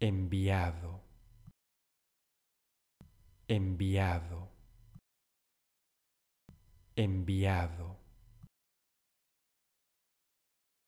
enviado, enviado, enviado.